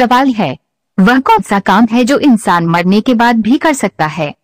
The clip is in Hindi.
सवाल है वह कौन सा काम है जो इंसान मरने के बाद भी कर सकता है